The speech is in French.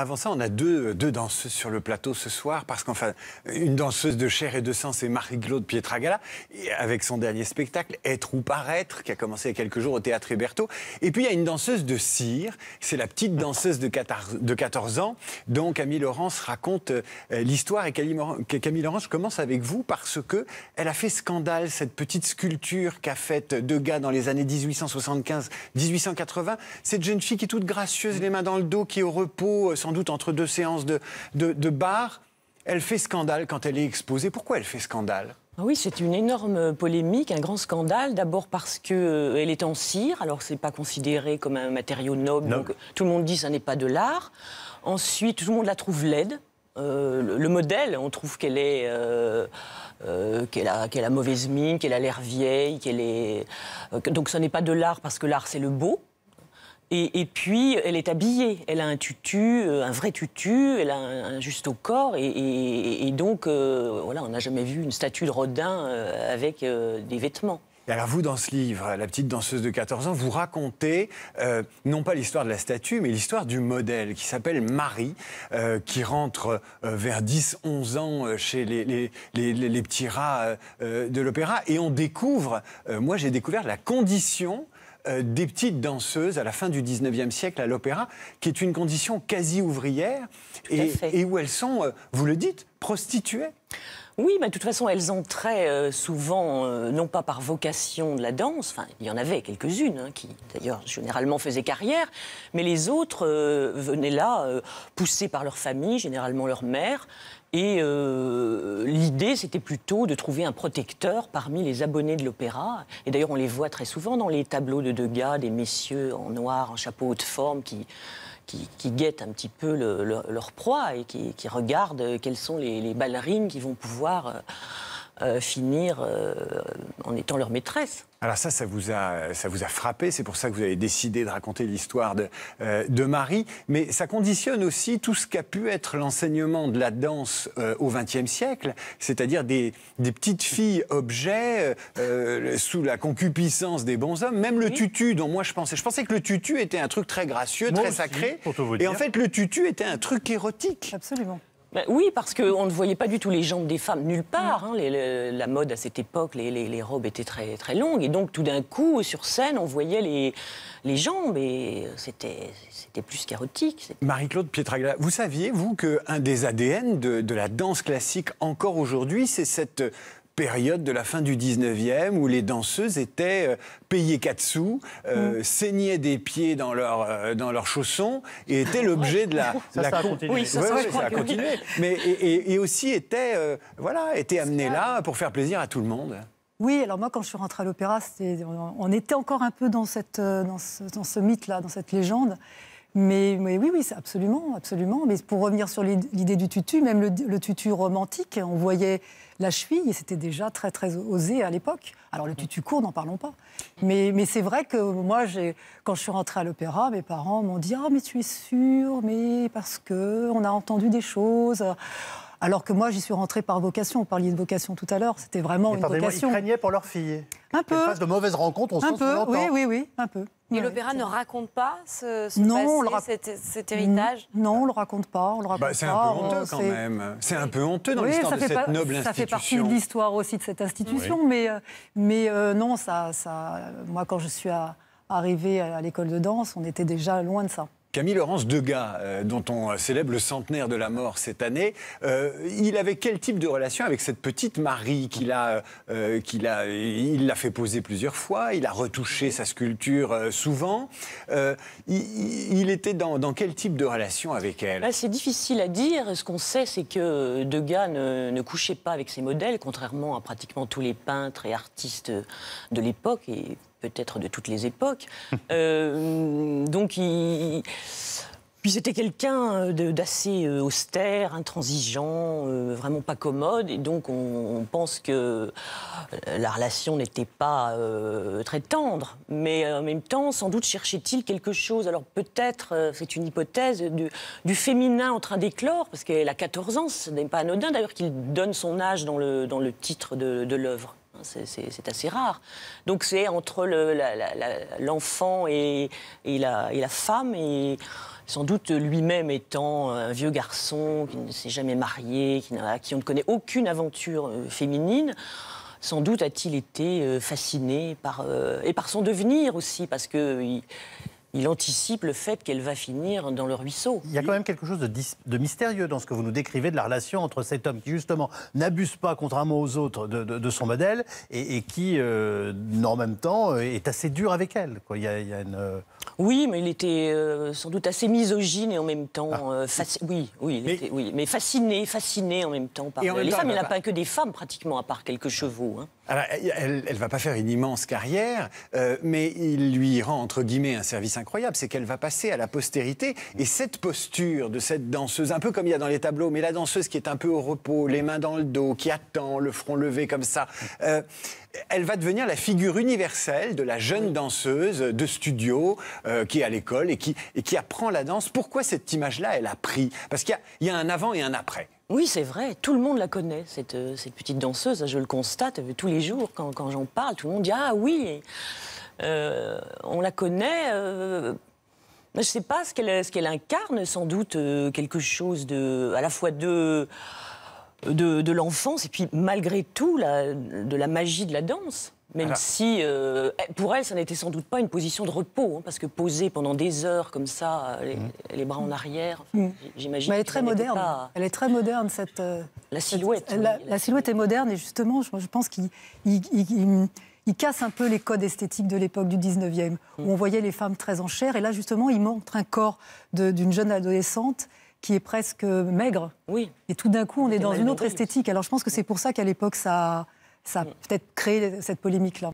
Avant ça, on a deux, deux danseuses sur le plateau ce soir, parce qu'enfin, une danseuse de chair et de sang, c'est Marie-Claude Pietragala, avec son dernier spectacle, Être ou paraître, qui a commencé il y a quelques jours au Théâtre Héberto. Et puis, il y a une danseuse de cire, c'est la petite danseuse de 14, de ans, dont Camille Laurence raconte euh, l'histoire. Et Camille Laurence, je commence avec vous, parce que elle a fait scandale, cette petite sculpture qu'a faite Degas dans les années 1875-1880. Cette jeune fille qui est toute gracieuse, les mains dans le dos, qui est au repos, euh, sans doute entre deux séances de, de, bar. Elle fait scandale quand elle est exposée. Pourquoi elle fait scandale ah oui, c'est une énorme polémique, un grand scandale. D'abord parce qu'elle euh, est en cire, alors c'est pas considéré comme un matériau noble, donc tout le monde dit que ça n'est pas de l'art. Ensuite, tout le monde la trouve laide. Euh, le, modèle, on trouve qu'elle est, euh, qu'elle a, qu'elle a mauvaise mine, qu'elle a l'air vieille, qu'elle est. donc, ce n'est pas de l'art parce que l'art c'est le beau. Et, puis, elle est habillée. Elle a un tutu, euh, un vrai tutu, elle a un, juste au corps. Et, donc, euh, voilà, on n'a jamais vu une statue de Rodin euh, avec des vêtements. Et alors vous, dans ce livre, La petite danseuse de 14 ans, vous racontez non pas l'histoire de la statue, mais l'histoire du modèle qui s'appelle Marie, qui rentre vers 10-11 ans chez les, les petits rats de l'opéra. Et on découvre, moi j'ai découvert la condition euh, des petites danseuses à la fin du 19e siècle à l'opéra, qui est une condition quasi ouvrière et, où elles sont, euh, vous le dites, prostituées. Oui, mais de toute façon, elles entraient euh, souvent, euh, non pas par vocation de la danse, enfin, il y en avait quelques-unes, hein, qui d'ailleurs généralement faisaient carrière, mais les autres euh, venaient là, poussées par leur famille, généralement leur mère, et l'idée, c'était plutôt de trouver un protecteur parmi les abonnés de l'opéra. Et d'ailleurs, on les voit très souvent dans les tableaux de Degas, des messieurs en noir, en chapeau haute forme, qui, qui, guettent un petit peu leur proie et qui, regardent euh, quelles sont les, ballerines qui vont pouvoir euh, euh, finir en étant leur maîtresse. Alors ça, ça vous a, ça vous a frappé, c'est pour ça que vous avez décidé de raconter l'histoire de, euh, Marie, mais ça conditionne aussi tout ce qu'a pu être l'enseignement de la danse euh, au XXe siècle, c'est-à-dire des, petites filles objets euh, sous la concupiscence des bons hommes, même le tutu dont moi je pensais. Je pensais que le tutu était un truc très gracieux, très sacré, et en fait le tutu était un truc érotique. Absolument. Ben oui, parce qu'on ne voyait pas du tout les jambes des femmes nulle part. Hein. la mode à cette époque, les, robes étaient très, très longues. Et donc, tout d'un coup, sur scène, on voyait les, jambes et c'était, c'était plus qu'érotique. Marie-Claude Pietragla, vous saviez, vous, qu'un des ADN de la danse classique encore aujourd'hui, c'est cette période de la fin du 19e où les danseuses étaient euh, payées 4 sous, euh, mmh. saignaient des pieds dans, leur, euh, dans leurs chaussons et étaient l'objet de la... Ça, ça a continué. Oui, ça, a continué. Mais, et, aussi étaient, voilà, étaient amenées là pour faire plaisir à tout le monde. Oui, alors moi, quand je suis rentrée à l'opéra, on était encore un peu dans, cette, dans dans ce mythe-là, dans cette légende. Mais, oui, oui, absolument, absolument. Mais pour revenir sur l'idée du tutu, même le, tutu romantique, on voyait la cheville et c'était déjà très, très osé à l'époque. Alors le mm. tutu court, n'en parlons pas. Mais, c'est vrai que moi, quand je suis rentrée à l'opéra, mes parents m'ont dit « Ah, mais tu es sûre, mais parce que on a entendu des choses ». Alors que moi, j'y suis rentrée par vocation. On parlait de vocation tout à l'heure. C'était vraiment une vocation. Ils craignaient pour leur fille. Un peu. Face de mauvaises rencontres, on un peu. Oui, oui, oui, un peu. Et l'opéra ne raconte pas ce, ce non, passé, le cet, héritage Non, on le raconte pas. bah, c'est un peu honteux quand même. C'est un peu honteux dans oui, l'histoire de cette noble institution. Ça fait partie de l'histoire aussi de cette institution, mais, euh, euh, non, ça, moi quand je suis arrivée à l'école de danse, on était déjà loin de ça. Camille Laurence Degas, euh, dont on célèbre le centenaire de la mort cette année, euh, il avait quel type de relation avec cette petite Marie qu'il a, euh, qu'il a, il l'a fait poser plusieurs fois, il a retouché sa sculpture souvent. Il, était dans, quel type de relation avec elle ah, C'est difficile à dire. Ce qu'on sait, c'est que Degas ne, ne, couchait pas avec ses modèles, contrairement à pratiquement tous les peintres et artistes de l'époque et peut-être de toutes les époques. Euh, donc, il... Puis c'était quelqu'un euh, d'assez euh, austère, intransigeant, vraiment pas commode. Et donc on, pense que la relation n'était pas très tendre. Mais en même temps, sans doute cherchait-il quelque chose. Alors peut-être, c'est une hypothèse, du, féminin en train d'éclore, parce qu'elle a 14 ans, ce n'est pas anodin d'ailleurs qu'il donne son âge dans le, dans le titre de l'œuvre. C'est assez rare. Donc c'est entre l'enfant et, la, femme. Et sans doute lui-même étant un vieux garçon qui ne s'est jamais marié, qui, qui on ne connaît aucune aventure euh, féminine, sans doute a-t-il été euh, fasciné par, euh, et par son devenir aussi, parce que il anticipe le fait qu'elle va finir dans le ruisseau. Il y a quand même quelque chose de, mystérieux dans ce que vous nous décrivez de la relation entre cet homme qui, justement, n'abuse pas, contrairement aux autres, de, son modèle et, qui, euh, en même temps, euh, est assez dur avec elle. Quoi. Il, y a, une... Euh, oui, mais il était sans doute assez misogyne et en même temps. Ah. oui, oui, mais... fasciné, fasciné en même temps par les femmes. il n'a pas que des femmes, pratiquement, à part quelques chevaux. Hein. Alors, elle ne va pas faire une immense carrière, euh, mais il lui rend, entre guillemets, un service incroyable, c'est qu'elle va passer à la postérité. Et cette posture de cette danseuse, un peu comme il y a dans les tableaux, mais la danseuse qui est un peu au repos, les mains dans le dos, qui attend, le front levé comme ça, euh, elle va devenir la figure universelle de la jeune danseuse de studio euh, qui est à l'école et qui, apprend la danse. Pourquoi cette image-là, elle a pris Parce qu'il y a un avant et un après. Oui, c'est vrai. Tout le monde la connaît, cette, euh, petite danseuse. Je le constate euh, tous les jours quand, j'en parle. Tout le monde dit Ah oui euh, On la connaît. je ne sais pas ce qu'elle incarne, sans doute quelque chose de, à la fois de, de, l'enfance et puis malgré tout de la magie de la danse. Même si, euh, eh, pour elle, ça n'était sans doute pas une position de repos, hein, parce que poser pendant des heures comme ça, euh, mm. les, bras en mm. arrière, j'imagine. Mm. Elle est très moderne. Elle est très moderne cette. Euh, la silhouette. la, silhouette est moderne et justement, je, pense qu'il il casse un peu les codes esthétiques de l'époque du 19e, où on voyait les femmes très en chair. Et là, justement, il montre un corps d'une jeune adolescente qui est presque maigre. Oui. Et tout d'un coup, on est dans une autre esthétique. Alors, je pense que c'est pour ça qu'à l'époque, ça, ça a peut-être créé cette polémique-là.